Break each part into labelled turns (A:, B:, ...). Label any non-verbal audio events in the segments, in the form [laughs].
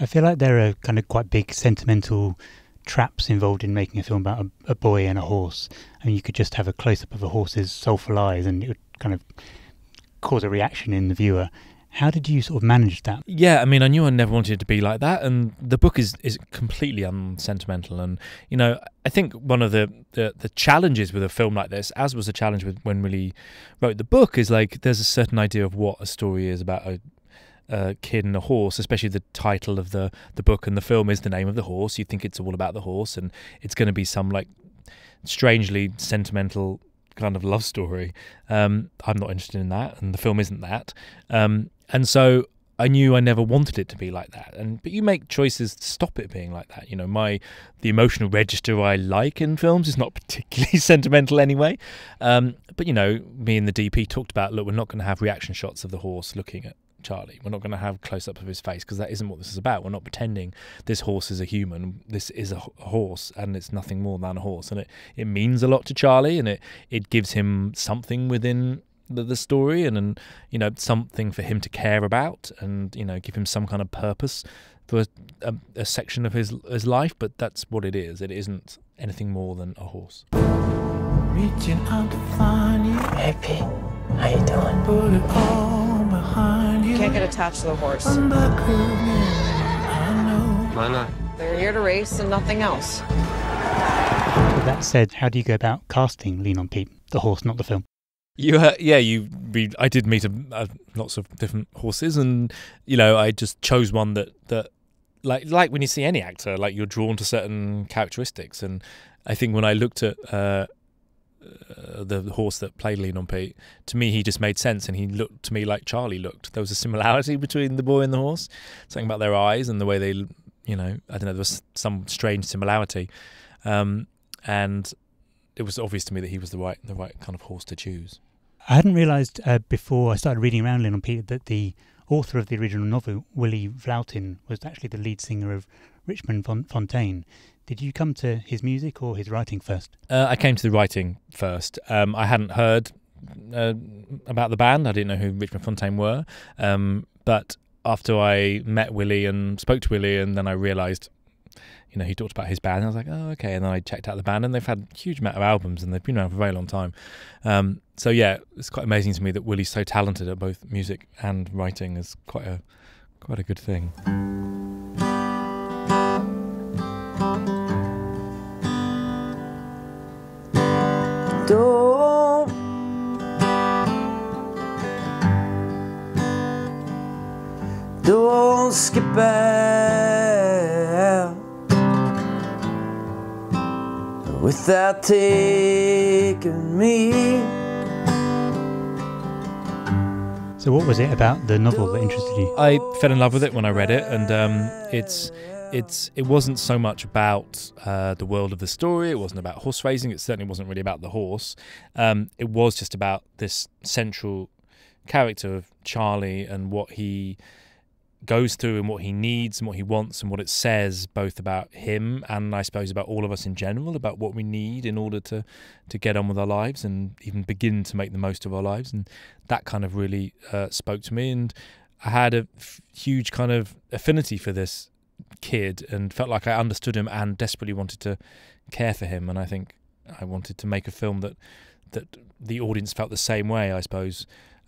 A: I feel like there are kind of quite big sentimental traps involved in making a film about a, a boy and a horse, and you could just have a close up of a horse's soulful eyes, and it would kind of cause a reaction in the viewer. How did you sort of manage that? Yeah, I mean, I knew I never wanted it to be
B: like that, and the book is is completely unsentimental. And you know, I think one of the the, the challenges with a film like this, as was a challenge with when Willie wrote the book, is like there's a certain idea of what a story is about a a uh, kid and a horse, especially the title of the the book and the film is the name of the horse. You think it's all about the horse, and it's going to be some like strangely sentimental kind of love story. Um, I'm not interested in that, and the film isn't that. Um, and so I knew I never wanted it to be like that. And but you make choices to stop it being like that. You know, my the emotional register I like in films is not [laughs] particularly sentimental anyway. Um, but you know, me and the DP talked about look, we're not going to have reaction shots of the horse looking at Charlie. We're not going to have close ups of his face because that isn't what this is about. We're not pretending this horse is a human. This is a horse and it's nothing more than a horse. And it, it means a lot to Charlie and it, it gives him something within the, the story and, and, you know, something for him to care about and, you know, give him some kind of purpose for a, a section of his, his life. But that's what it is. It isn't anything more than a horse.
A: Reaching out to find you. Happy, how you doing? behind you. Can't get attached to the horse. Why not? They're here to race and nothing else. With that said, how do you go about casting Lean on Pete, the horse, not the film?
B: You uh, yeah you we, I did meet a, a, lots of different horses and you know I just chose one that that like like when you see any actor like you're drawn to certain characteristics and I think when I looked at uh, uh, the horse that played Lean on Pete, to me he just made sense, and he looked to me like Charlie looked. There was a similarity [laughs] between the boy and the horse, something about their eyes and the way they, you know, I don't know, there was some strange similarity, um, and it was obvious to me that he was the right the right kind of horse to choose.
A: I hadn't realised uh, before I started reading around Lean on Pete that the author of the original novel, Willie Vlautin, was actually the lead singer of Richmond Fontaine. Did you come to his music or his writing first?
B: Uh, I came to the writing first. Um, I hadn't heard uh, about the band. I didn't know who Richmond Fontaine were. Um, but after I met Willie and spoke to Willie, and then I realised, you know, he talked about his band. I was like, oh, okay. And then I checked out the band, and they've had a huge amount of albums, and they've been around for a very long time. Um, so yeah, it's quite amazing to me that Willie's so talented at both music and writing. Is quite a quite a good thing. don't Don't skip out Without
A: taking me So what was it about the novel that interested you?
B: I fell in love with it when I read it and um, it's it's it wasn't so much about uh, the world of the story. It wasn't about horse racing. It certainly wasn't really about the horse. Um, it was just about this central character of Charlie and what he goes through and what he needs and what he wants and what it says both about him and I suppose about all of us in general about what we need in order to to get on with our lives and even begin to make the most of our lives and that kind of really uh, spoke to me and I had a huge kind of affinity for this kid and felt like I understood him and desperately wanted to care for him. And I think I wanted to make a film that that the audience felt the same way. I suppose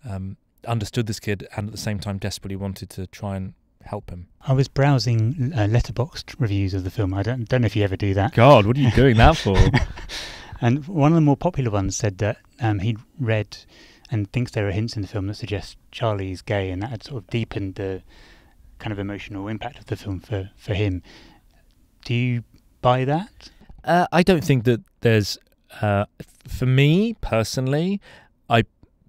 B: um, understood this kid and at the same time desperately wanted to try and help him.
A: I was browsing uh, letterboxed reviews of the film. I don't don't know if you ever do that. God, what are you doing that for? [laughs] and one of the more popular ones said that um, he'd read and thinks there are hints in the film that suggest Charlie's gay, and that had sort of deepened the kind of emotional impact of the film for, for him. Do you buy that? Uh, I don't think that
B: there's, uh, for me personally, I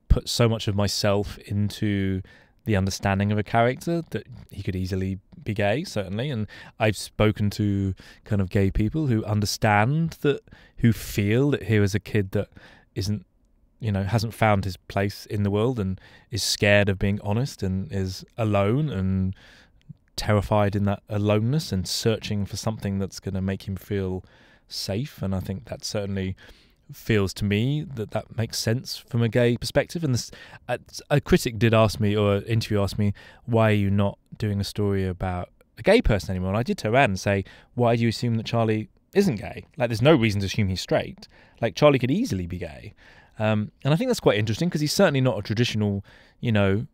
B: put so much of myself into the understanding of a character that he could easily be gay, certainly. And I've spoken to kind of gay people who understand that, who feel that here is a kid that isn't, you know, hasn't found his place in the world and is scared of being honest and is alone and terrified in that aloneness and searching for something that's going to make him feel safe. And I think that certainly feels to me that that makes sense from a gay perspective. And this, a, a critic did ask me, or an interview asked me, why are you not doing a story about a gay person anymore? And I did turn around and say, why do you assume that Charlie isn't gay? Like, there's no reason to assume he's straight. Like, Charlie could easily be gay. Um, and I think that's quite interesting because he's certainly not a traditional, you know,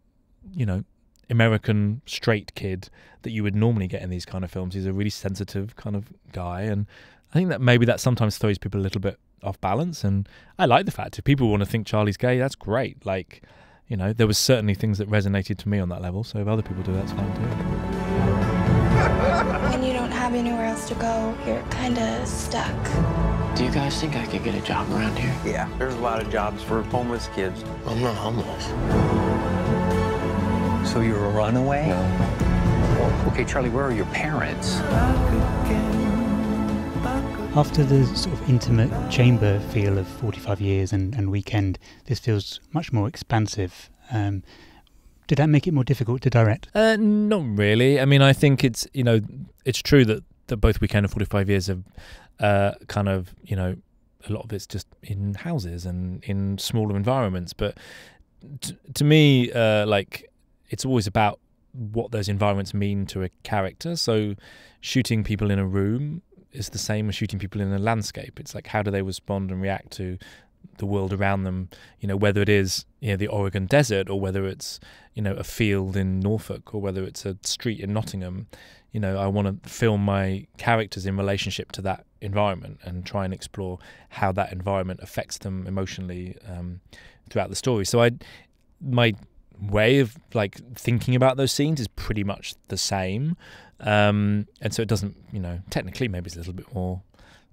B: you know, American straight kid that you would normally get in these kind of films. He's a really sensitive kind of guy, and I think that maybe that sometimes throws people a little bit off balance. And I like the fact if people want to think Charlie's gay, that's great. Like, you know, there was certainly things that resonated to me on that level. So if other people do, that's fine too. [laughs] And you don't have anywhere else to go. You're kind of stuck.
A: Do you guys think I could get a job around here? Yeah, there's a lot of jobs for homeless kids. I'm not homeless. So you're a runaway? No. Okay, Charlie, where are your parents? After the sort of intimate chamber feel of 45 years and, and weekend, this feels much more expansive. Um, did that make it more difficult to direct? Uh, not really. I mean, I think it's you
B: know it's true that that both weekend and 45 years have uh, kind of you know a lot of it's just in houses and in smaller environments, but. To, to me, uh, like it's always about what those environments mean to a character. So shooting people in a room is the same as shooting people in a landscape. It's like how do they respond and react to the world around them, you know, whether it is, you know, the Oregon desert or whether it's, you know, a field in Norfolk or whether it's a street in Nottingham, you know, I want to film my characters in relationship to that environment and try and explore how that environment affects them emotionally um, throughout the story. So I, my way of like thinking about those scenes is pretty much the same. Um, and so it doesn't, you know, technically maybe it's a little bit more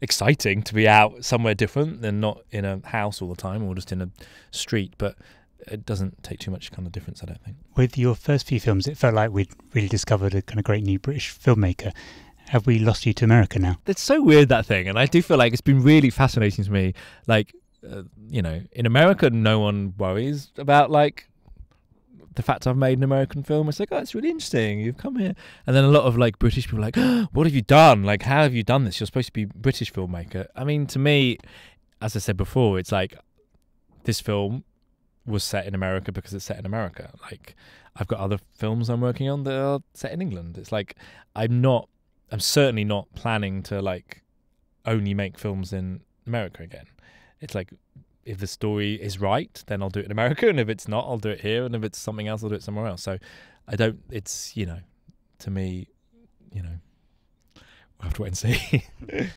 B: exciting to be out somewhere different than not in a house all the time or just in a street. But it doesn't take too much kind of difference, I don't think.
A: With your first few films, it felt like we'd really discovered a kind of great new British filmmaker. Have we lost you to America now?
B: It's so weird that thing, and I do feel like it's been really fascinating to me. Like, uh, you know, in America, no one worries about like the fact I've made an American film. It's like, oh, it's really interesting. You've come here, and then a lot of like British people like, oh, what have you done? Like, how have you done this? You're supposed to be British filmmaker. I mean, to me, as I said before, it's like this film was set in America because it's set in America. Like, I've got other films I'm working on that are set in England. It's like I'm not, I'm certainly not planning to like only make films in America again. It's like if the story is right, then I'll do it in America, and if it's not, I'll do it here, and if it's something else, I'll do it somewhere else. So I don't. It's you know, to me, you know, we'll have to wait and see. [laughs]